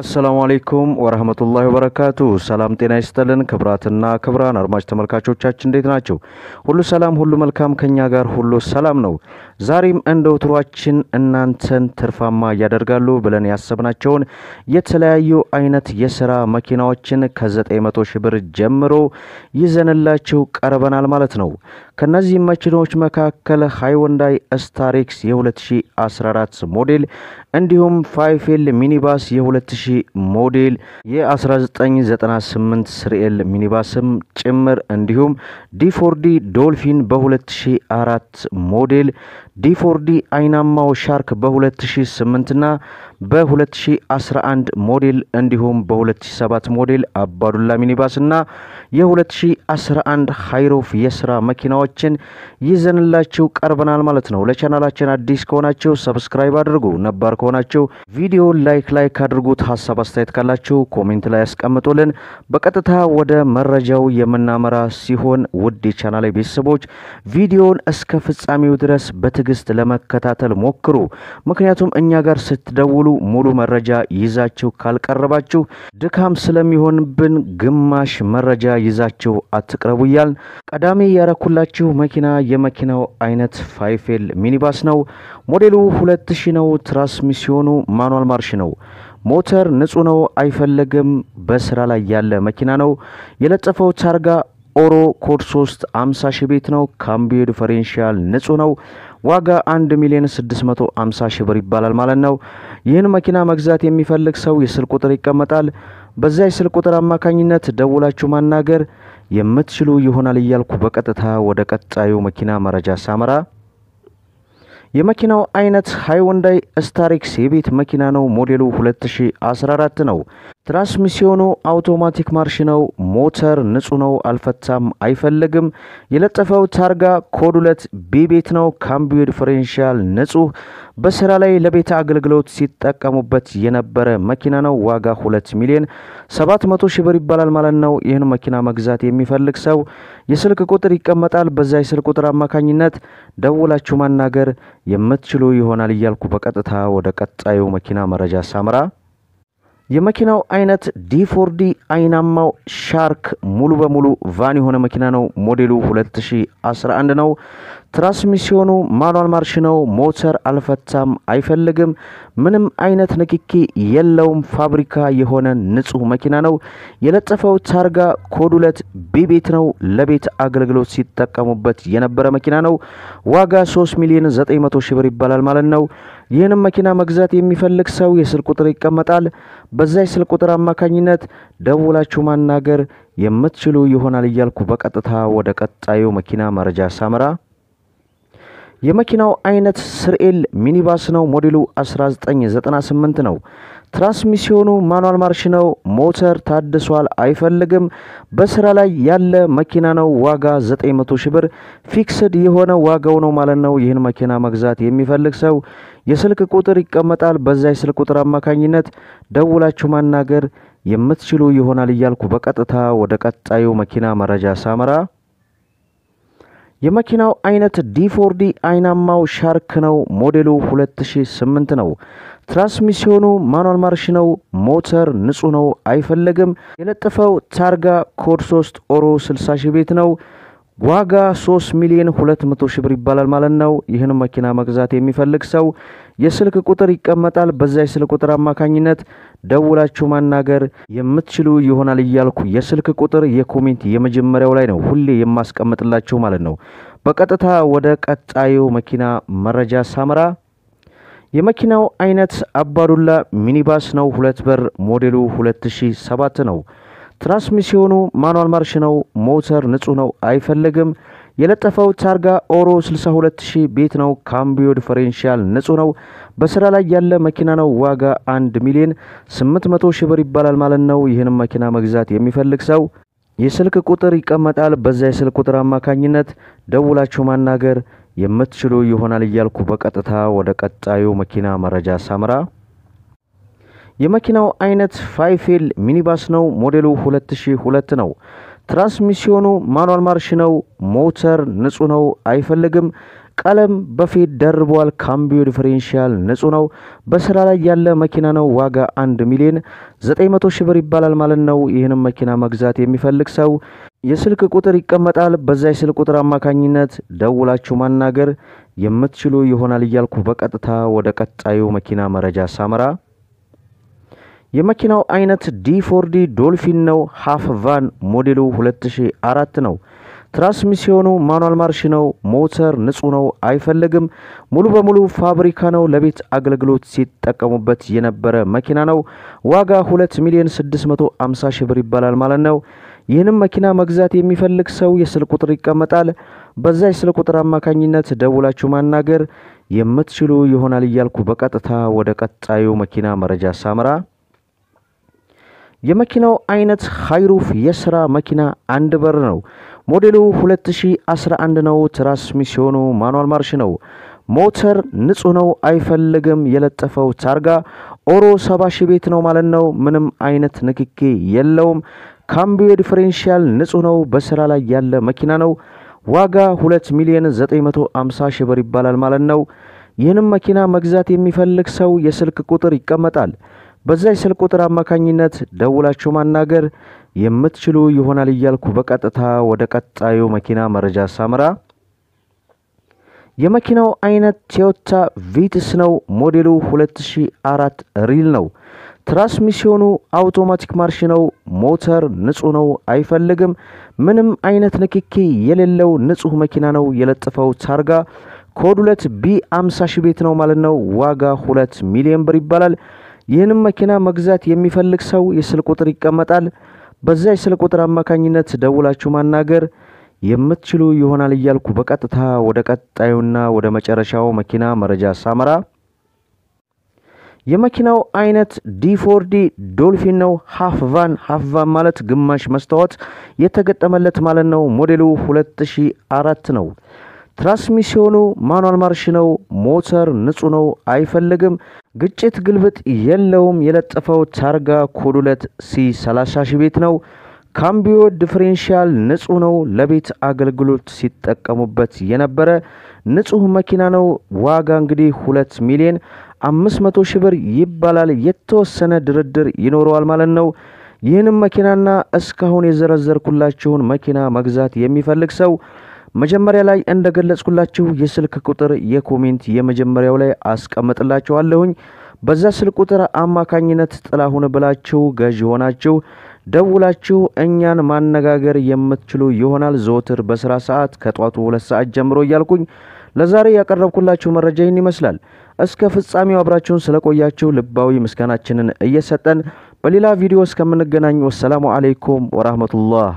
አሰላሙ አሌይኩም ወረህመቱላሂ ወበረካቱ። ሰላም ጤና ይስጥልን ክብራትና ክብራን አድማጭ ተመልካቾቻችን እንዴት ናቸው? ሁሉ ሰላም፣ ሁሉ መልካም፣ ከኛ ጋር ሁሉ ሰላም ነው። ዛሬም እንደ ውትሯችን እናንተን ትርፋማ እያደርጋሉ ብለን ያሰብናቸውን የተለያዩ አይነት የስራ መኪናዎችን ከ900 ሺህ ብር ጀምሮ ይዘንላችሁ ቀርበናል ማለት ነው። ከነዚህ መኪኖች መካከል ሃይወንዳይ ስታሪክስ የ2014 ሞዴል እንዲሁም ፋይፌል ሚኒባስ የ2000 ሞዴል የ1998 ስርኤል ሚኒባስም ጭምር እንዲሁም ዲፎርዲ ዶልፊን በ2004 ሞዴል ዲፎርዲ አይናማው ሻርክ በ2008 እና በ2011 ሞዴል እንዲሁም በ2007 ሞዴል አባዱላ ሚኒባስ እና የ2011 ሃይሮፍ የስራ መኪናዎችን ይዘንላችሁ ቀርበናል ማለት ነው። ለቻናላችን አዲስ ከሆናችሁ ሰብስክራይብ አድርጉ፣ ነባር ከሆናችሁ ቪዲዮ ላይክ ላይክ አድርጉት፣ ሀሳብ አስተያየት ካላችሁ ኮሜንት ላይ ያስቀምጡልን። በቀጥታ ወደ መረጃው የምናመራ ሲሆን ውድ የቻናላይ ቤተሰቦች ቪዲዮን እስከ ፍጻሜው ድረስ በት በትዕግስት ለመከታተል ሞክሩ። ምክንያቱም እኛ ጋር ስትደውሉ ሙሉ መረጃ ይዛችሁ ካልቀረባችሁ ድካም ስለሚሆንብን ግማሽ መረጃ ይዛችሁ አትቅረቡ እያል ቀዳሚ ያረኩላችሁ መኪና የመኪናው አይነት ፋይፌል ሚኒባስ ነው። ሞዴሉ 2000 ነው። ትራንስሚሲዮኑ ማኑዋል ማርሽ ነው። ሞተር ንጹህ ነው፣ አይፈለግም። በስራ ላይ ያለ መኪና ነው። የለጠፈው ታርጋ ኦሮ ኮድ 3 50 ሺህ ቤት ነው። ካምቢዮ ዲፈሬንሻል ንጹህ ነው። ዋጋ 1 ሚሊዮን 650 ሺህ ብር ይባላል ማለት ነው። ይህን መኪና መግዛት የሚፈልግ ሰው የስልክ ቁጥር ይቀመጣል። በዛ የስልክ ቁጥር አማካኝነት ደውላችሁ ማናገር የምትችሉ ይሆናል እያልኩ በቀጥታ ወደ ቀጣዩ መኪና መረጃ ሳመራ የመኪናው አይነት ሃይወንዳይ ስታሪክስ የቤት መኪና ነው። ሞዴሉ 2014 ነው። ትራንስሚሲዮኑ አውቶማቲክ ማርሽ ነው። ሞተር ንጹህ ነው፣ አልፈታም፣ አይፈልግም። የለጠፈው ታርጋ ኮድ ሁለት ቢቤት ነው። ካምቢዮ ዲፈሬንሻል ንጹህ፣ በስራ ላይ ለቤት አገልግሎት ሲጠቀሙበት የነበረ መኪና ነው። ዋጋ ሁለት ሚሊዮን ሰባት መቶ ሺህ ብር ይባላል ማለት ነው። ይህን መኪና መግዛት የሚፈልግ ሰው የስልክ ቁጥር ይቀመጣል። በዛ የስልክ ቁጥር አማካኝነት ደውላችሁ ማናገር የምትችሉ ይሆናል እያልኩ በቀጥታ ወደ ቀጣዩ መኪና መረጃ ሳምራ የመኪናው አይነት ዲፎርዲ አይናማው ሻርክ ሙሉ በሙሉ ቫን የሆነ መኪና ነው። ሞዴሉ 2011 ነው። ትራንስሚሽኑ ማኑዋል ማርሽ ነው። ሞተር አልፈታም አይፈልግም። ምንም አይነት ንክኪ የለውም። ፋብሪካ የሆነ ንጹህ መኪና ነው። የለጠፈው ታርጋ ኮድ ሁለት ቢቤት ነው። ለቤት አገልግሎት ሲጠቀሙበት የነበረ መኪና ነው። ዋጋ 3 ሚሊዮን 900 ሺህ ብር ይባላል ማለት ነው። ይህንም መኪና መግዛት የሚፈልግ ሰው የስልክ ቁጥር ይቀመጣል። በዛ የስልክ ቁጥር አማካኝነት ደውላችሁ ማናገር የምትችሉ ይሆናል እያልኩ በቀጥታ ወደ ቀጣዩ መኪና መረጃ ሳምራ የመኪናው አይነት ስርኤል ሚኒባስ ነው። ሞዴሉ 1998 ነው። ትራንስሚሽኑ ማኑዋል ማርሽ ነው። ሞተር ታድሷል፣ አይፈልግም። በስራ ላይ ያለ መኪና ነው። ዋጋ 900 ሺህ ብር ፊክስድ የሆነ ዋጋው ነው ማለት ነው። ይህን መኪና መግዛት የሚፈልግ ሰው የስልክ ቁጥር ይቀመጣል። በዛ የስልክ ቁጥር አማካኝነት ደውላችሁ ማናገር የምትችሉ ይሆናል እያልኩ በቀጥታ ወደ ቀጣዩ መኪና መረጃ ሳመራ የመኪናው አይነት ዲፎርዲ አይናማው ሻርክ ነው። ሞዴሉ 2008 ነው። ትራንስሚሽኑ ማኑዋል ማርሽ ነው። ሞተር ንጹህ ነው፣ አይፈለግም። የለጠፈው ታርጋ ኮድ 3 ኦሮ 60 ሺህ ቤት ነው። ዋጋ 3 ሚሊዮን 200 ሺህ ብር ይባላል ማለት ነው። ይህን መኪና መግዛት የሚፈልግ ሰው የስልክ ቁጥር ይቀመጣል። በዛ የስልክ ቁጥር አማካኝነት ደውላችሁ ማናገር የምትችሉ ይሆናል እያልኩ የስልክ ቁጥር የኮሜንት የመጀመሪያው ላይ ነው ሁሌ የማስቀምጥላችሁ ማለት ነው። በቀጥታ ወደ ቀጣዩ መኪና መረጃ ሳመራ የመኪናው አይነት አባዱላ ሚኒባስ ነው። ሁለት በር ሞዴሉ 2007 ነው። ትራንስሚሲዮኑ ማኑዋል ማርሽ ነው። ሞተር ንጹህ ነው፣ አይፈልግም የለጠፈው ታርጋ ኦሮ 62000 ቤት ነው። ካምቢዮ ዲፈረንሻል ንጹህ ነው። በስራ ላይ ያለ መኪና ነው። ዋጋ 1 ሚሊዮን 800 ሺህ ብር ይባላል ማለት ነው። ይህንም መኪና መግዛት የሚፈልግ ሰው የስልክ ቁጥር ይቀመጣል። በዛ የስልክ ቁጥር አማካኝነት ደውላችሁ ማናገር የምትችሉ ይሆናል እያልኩ በቀጥታ ወደ ቀጣዩ መኪና መረጃ ሳምራ የመኪናው አይነት ፋይፌል ሚኒባስ ነው። ሞዴሉ 2002 ነው። ትራንስሚሽኑ ማኑዋል ማርሽ ነው። ሞተር ንጹህ ነው፣ አይፈልግም። ቀለም በፊት ደርቧል። ካምቢዮ ዲፈሬንሻል ንጹህ ነው። በስራ ላይ ያለ መኪና ነው። ዋጋ 1 ሚሊዮን 900 ሺህ ብር ይባላል ማለት ነው። ይህንም መኪና መግዛት የሚፈልግ ሰው የስልክ ቁጥር ይቀመጣል። በዛ የስልክ ቁጥር አማካኝነት ደውላችሁ ማናገር የምትችሉ ይሆናል እያልኩ በቀጥታ ወደ ቀጣዩ መኪና መረጃ ሳመራ የመኪናው አይነት ዲፎርዲ ዶልፊን ነው። ሀፍ ቫን ሞዴሉ 2004 ነው። ትራንስሚስዮኑ ማኑዋል ማርሽ ነው። ሞተር ንጹህ ነው፣ አይፈልግም። ሙሉ በሙሉ ፋብሪካ ነው። ለቤት አገልግሎት ሲጠቀሙበት የነበረ መኪና ነው። ዋጋ 2 ሚሊዮን 650 ሺህ ብር ይባላል ማለት ነው። ይህንም መኪና መግዛት የሚፈልግ ሰው የስልክ ቁጥር ይቀመጣል። በዛ የስልክ ቁጥር አማካኝነት ደውላችሁ ማናገር የምትችሉ ይሆናል እያልኩ በቀጥታ ወደ ቀጣዩ መኪና መረጃ ሳምራ የመኪናው አይነት ሃይሩፍ የስራ መኪና አንድ በር ነው። ሞዴሉ 2011 ነው። ትራንስሚሽኑ ማኑዋል ማርሽ ነው። ሞተር ንጹህ ነው፣ አይፈልግም። የለጠፈው ታርጋ ኦሮ 70 ሺህ ቤት ነው ማለት ነው። ምንም አይነት ንክኬ የለውም። ካምቢዮ ዲፈረንሻል ንጹህ ነው። በስራ ላይ ያለ መኪና ነው። ዋጋ 2 ሚሊዮን 950 ሺህ ብር ይባላል ማለት ነው። ይህንም መኪና መግዛት የሚፈልግ ሰው የስልክ ቁጥር ይቀመጣል። በዛች ስልክ ቁጥር አማካኝነት ደውላችሁ ማናገር የምትችሉ ይሆናል እያልኩ በቀጥታ ወደ ቀጣዩ መኪና መረጃ ሳምራ የመኪናው አይነት ቶዮታ ቪትስ ነው። ሞዴሉ 2004 ሪል ነው። ትራንስሚሽኑ አውቶማቲክ ማርሽ ነው። ሞተር ንጹህ ነው፣ አይፈልግም። ምንም አይነት ንክኪ የሌለው ንጹህ መኪና ነው። የለጠፈው ታርጋ ኮድ ሁለት ቢ 50 ሺ ቤት ነው ማለት ነው። ዋጋ 2 ሚሊዮን ብር ይባላል። ይህንም መኪና መግዛት የሚፈልግ ሰው የስልክ ቁጥር ይቀመጣል። በዛ የስልክ ቁጥር አማካኝነት ደውላችሁ ማናገር የምትችሉ ይሆናል እያልኩ በቀጥታ ወደ ቀጣዩና ወደ መጨረሻው መኪና መረጃ ሳመራ የመኪናው አይነት ዲፎርዲ ዶልፊን ነው። ሀፍ ቫን ሀፍ ቫን ማለት ግማሽ መስታወት የተገጠመለት ማለት ነው። ሞዴሉ 2004 ነው። ትራንስሚሲዮኑ ማኑዋል ማርሽ ነው። ሞተር ንጹህ ነው፣ አይፈልግም ግጭት፣ ግልብጥ የለውም። የለጠፈው ታርጋ ኮድ ሁለት ሲ 30 ሺህ ቤት ነው። ካምቢዮ ዲፍሬንሻል ንጹህ ነው። ለቤት አገልግሎት ሲጠቀሙበት የነበረ ንጹህ መኪና ነው። ዋጋ እንግዲህ 2 ሚሊዮን 500 ሺህ ብር ይባላል። የተወሰነ ድርድር ይኖረዋል ማለት ነው። ይህንም መኪናና እስካሁን የዘረዘርኩላችሁን መኪና መግዛት የሚፈልግ ሰው መጀመሪያ ላይ እንደገለጽኩላችሁ የስልክ ቁጥር የኮሜንት የመጀመሪያው ላይ አስቀምጥላችኋለሁኝ። በዛ ስልክ ቁጥር አማካኝነት ጥላሁን ብላችሁ ገዥ ሆናችሁ ደውላችሁ እኛን ማነጋገር የምትችሉ ይሆናል። ዘወትር በስራ ሰዓት ከጧቱ ሁለት ሰዓት ጀምሮ እያልኩኝ ለዛሬ ያቀረብኩላችሁ መረጃ ይህን ይመስላል። እስከ ፍጻሜው አብራችሁን ስለቆያችሁ ልባዊ ምስጋናችንን እየሰጠን በሌላ ቪዲዮ እስከምንገናኝ ወሰላሙ አሌይኩም ወራህመቱላህ